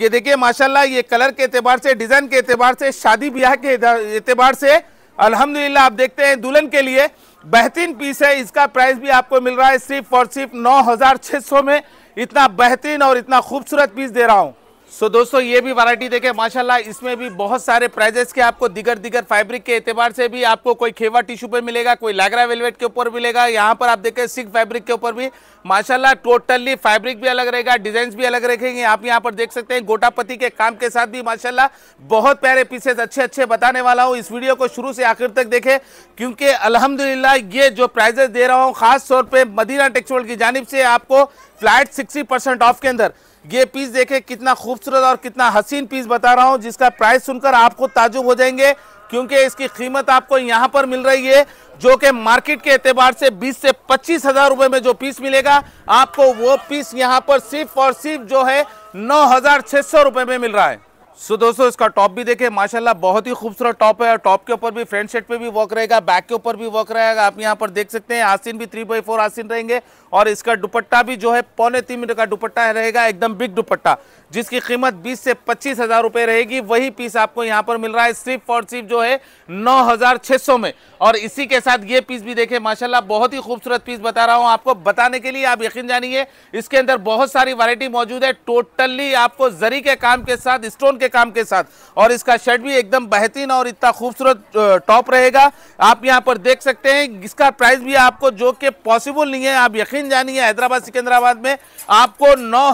ये देखिए माशाल्लाह ये कलर के एतबार से डिजाइन के एतबार से शादी ब्याह के एतबार से अल्हम्दुलिल्लाह आप देखते हैं दुल्हन के लिए बेहतरीन पीस है इसका प्राइस भी आपको मिल रहा है सिर्फ और सिर्फ नौ में इतना बेहतरीन और इतना खूबसूरत पीस दे रहा हूँ सो so, दोस्तों ये भी वैरायटी देखें माशाल्लाह इसमें भी बहुत सारे प्राइजेस के आपको दिगर दिगर फैब्रिक के एतबार से भी आपको कोई खेवा टिश्यू पे मिलेगा कोई लागरा वेलवेट के ऊपर मिलेगा यहाँ पर आप देखें सिख फैब्रिक के ऊपर भी माशाल्लाह टोटली फैब्रिक भी अलग रहेगा डिजाइन भी अलग रखेंगे आप यहाँ पर देख सकते हैं गोटापति के काम के साथ भी माशाला बहुत प्यारे पीसेज अच्छे अच्छे बताने वाला हूँ इस वीडियो को शुरू से आखिर तक देखें क्योंकि अलहमदिल्ला ये जो प्राइजेस दे रहा हूँ खास तौर पर मदीना टेक्सटाइल की जानब से आपको फ्लैट सिक्सटी ऑफ के अंदर ये पीस देखें कितना खूबसूरत और कितना हसीन पीस बता रहा हूँ जिसका प्राइस सुनकर आपको ताजुब हो जाएंगे क्योंकि इसकी कीमत आपको यहाँ पर मिल रही है जो कि मार्केट के एतबार से 20 से पच्चीस हज़ार रुपये में जो पीस मिलेगा आपको वो पीस यहाँ पर सिर्फ और सिर्फ जो है नौ हज़ार सौ में मिल रहा है सो so, दोस्तों इसका टॉप भी देखें माशाल्लाह बहुत ही खूबसूरत टॉप है और टॉप के ऊपर भी फ्रंट सेट पे भी वर्क रहेगा बैक के ऊपर भी वर्क रहेगा आप यहाँ पर देख सकते हैं आसिन भी थ्री बाई फोर आसिन रहेंगे और इसका दुपट्टा भी जो है पौने तीन मीटर का दुपट्टा रहेगा एकदम बिग दुपट्टा जिसकी कीमत बीस से पच्चीस हज़ार रुपये रहेगी वही पीस आपको यहाँ पर मिल रहा है सिर्फ और सिर्फ जो है नौ हज़ार छः सौ में और इसी के साथ ये पीस भी देखें माशाल्लाह बहुत ही खूबसूरत पीस बता रहा हूँ आपको बताने के लिए आप यकीन जानिए इसके अंदर बहुत सारी वैरायटी मौजूद है टोटली आपको जरी के काम के साथ स्टोन के काम के साथ और इसका शर्ट भी एकदम बेहतरीन और इतना खूबसूरत टॉप रहेगा आप यहाँ पर देख सकते हैं इसका प्राइस भी आपको जो कि पॉसिबल नहीं है आप यकीन जानिए हैदराबाद सिकंदराबाद में आपको नौ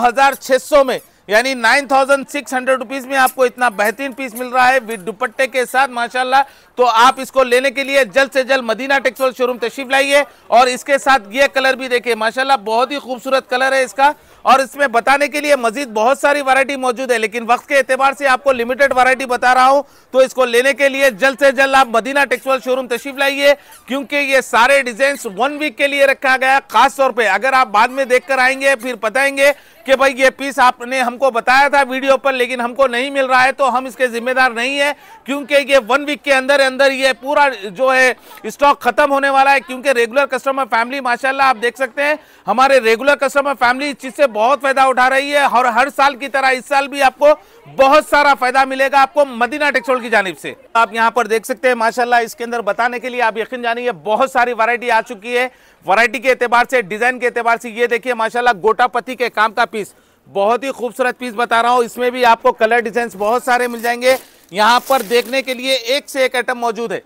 में यानी nine thousand six hundred rupees में आपको इतना बेहतरीन पीस मिल रहा है विद दुपट्टे के साथ माशाल्लाह तो आप इसको लेने के लिए जल्द से जल्द मदीना टेक्सटाइल शोरूम तशरीफ लाइए और इसके साथ ये कलर भी देखिए माशाल्लाह बहुत ही खूबसूरत कलर है इसका और इसमें बताने के लिए मजीद बहुत सारी वैरायटी मौजूद है लेकिन वक्त के एतबार से आपको लिमिटेड वैरायटी बता रहा हूँ तो इसको लेने के लिए जल्द से जल्द आप मदीना टेक्सटाइल शोरूम तशरीफ लाइए क्योंकि ये सारे डिजाइन वन वीक के लिए रखा गया खासतौर पर अगर आप बाद में देख कर आएंगे फिर बताएंगे कि भाई ये पीस आपने हमको बताया था वीडियो पर लेकिन हमको नहीं मिल रहा है तो हम इसके जिम्मेदार नहीं है क्योंकि ये वन वीक के अंदर अंदर ये पूरा जो है स्टॉक खत्म होने वाला है क्योंकि रेगुलर कस्टमर फैमिली माशाल्लाह आप देख सकते हैं हमारे रेगुलर कस्टमर फैमिली इस चीज़ से बहुत फायदा उठा रही है और हर साल की तरह इस साल भी आपको बहुत सारा फायदा मिलेगा आपको मदीना टेक्सोल की जानब से आप यहाँ पर देख सकते हैं माशाला इसके अंदर बताने के लिए आप यकीन जानिए बहुत सारी वरायटी आ चुकी है वरायटी के एतबार से डिजाइन के एतबार से ये देखिए माशाला गोटापति के काम का पीस बहुत ही खूबसूरत पीस बता रहा हूँ इसमें भी आपको कलर डिजाइन बहुत सारे मिल जाएंगे यहाँ पर देखने के लिए एक से एक आइटम मौजूद है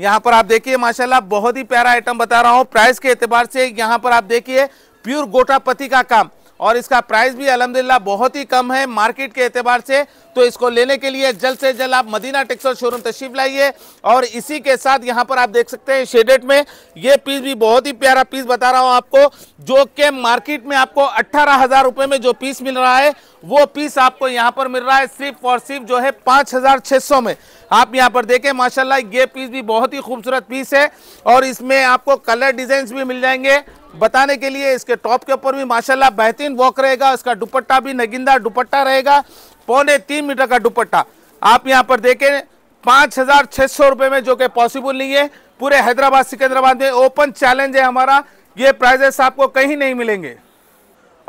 यहाँ पर आप देखिए माशाल्लाह बहुत ही प्यारा आइटम बता रहा हूँ प्राइस के एतबार से यहाँ पर आप देखिए प्योर गोटापति का काम और इसका प्राइस भी अलहमदिल्ला बहुत ही कम है मार्केट के एतबार से तो इसको लेने के लिए जल्द से जल्द आप मदीना टेक्सटाइल शोरूम तशरीफ लाइए और इसी के साथ यहाँ पर आप देख सकते हैं शेडेड में ये पीस भी बहुत ही प्यारा पीस बता रहा हूँ आपको जो कि मार्केट में आपको अट्ठारह हजार रुपये में जो पीस मिल रहा है वो पीस आपको यहाँ पर मिल रहा है सिर्फ और सिर्फ जो है पाँच हजार छः सौ में आप यहाँ पर देखें माशाल्लाह ये पीस भी बहुत ही खूबसूरत पीस है और इसमें आपको कलर डिजाइन भी मिल जाएंगे बताने के लिए इसके टॉप के ऊपर भी माशाल्लाह बेहतरीन वॉक रहेगा इसका दुपट्टा भी नगिंदा दुपट्टा रहेगा पौने तीन मीटर का दुपट्टा आप यहाँ पर देखें पाँच हज़ार छः सौ रुपये में जो कि पॉसिबल नहीं है पूरे हैदराबाद सिकंदराबाद में ओपन चैलेंज है हमारा ये प्राइजेस आपको कहीं नहीं मिलेंगे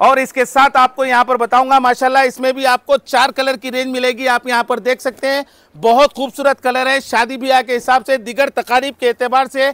और इसके साथ आपको यहाँ पर बताऊंगा माशाल्लाह इसमें भी आपको चार कलर की रेंज मिलेगी आप यहाँ पर देख सकते हैं बहुत खूबसूरत कलर है शादी ब्याह के हिसाब से दिगर तकारीब के एतबार से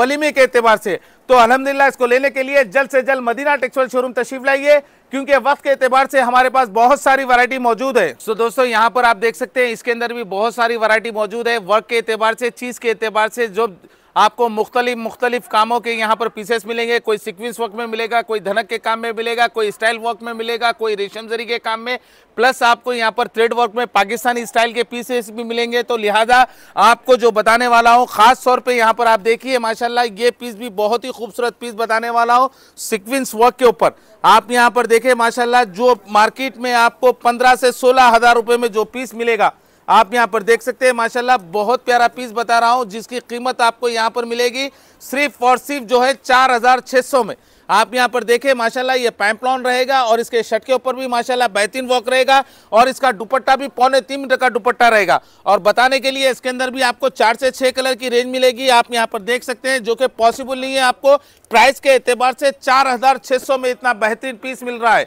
वलीमे के एतबार से तो अलहमदिल्ला इसको लेने के लिए जल्द से जल्द मदीना टेक्सटाइल शोरूम तशीफ लाइए क्योंकि वक्त के एतबार से हमारे पास बहुत सारी वरायटी मौजूद है सो दोस्तों यहाँ पर आप देख सकते हैं इसके अंदर भी बहुत सारी वरायटी मौजूद है वर्क के एतबार से चीज़ के एतबार से जो आपको मुख्तलिफ मुख्तलिफ कामों के यहाँ पर पीसेस मिलेंगे कोई सिक्वेंस वर्क में मिलेगा कोई धनक के काम में मिलेगा कोई स्टाइल वर्क में मिलेगा कोई रेशम जरी के काम में प्लस आपको यहाँ पर थ्रेड वर्क में पाकिस्तानी स्टाइल के पीसेस भी मिलेंगे तो लिहाजा आपको जो बताने वाला हूँ खास तौर पर यहाँ पर आप देखिए माशाला ये पीस भी बहुत ही खूबसूरत पीस बताने वाला हूँ सिक्वेंस वर्क के ऊपर आप यहाँ पर देखें माशाला जो मार्केट में आपको पंद्रह से सोलह हजार रुपये में जो पीस मिलेगा आप यहाँ पर देख सकते हैं माशाल्लाह बहुत प्यारा पीस बता रहा हूँ जिसकी कीमत आपको यहाँ पर मिलेगी सिर्फ और सिर्फ जो है चार हजार छः सौ में आप यहाँ पर देखें माशाल्लाह ये पैम्पलॉन रहेगा और इसके शर्ट के ऊपर भी माशाल्लाह बेहतरीन वॉक रहेगा और इसका दुपट्टा भी पौने तीन मीटर का दुपट्टा रहेगा और बताने के लिए इसके अंदर भी आपको चार से छः कलर की रेंज मिलेगी आप यहाँ पर देख सकते हैं जो कि पॉसिबल नहीं है आपको प्राइस के एतबार से चार में इतना बेहतरीन पीस मिल रहा है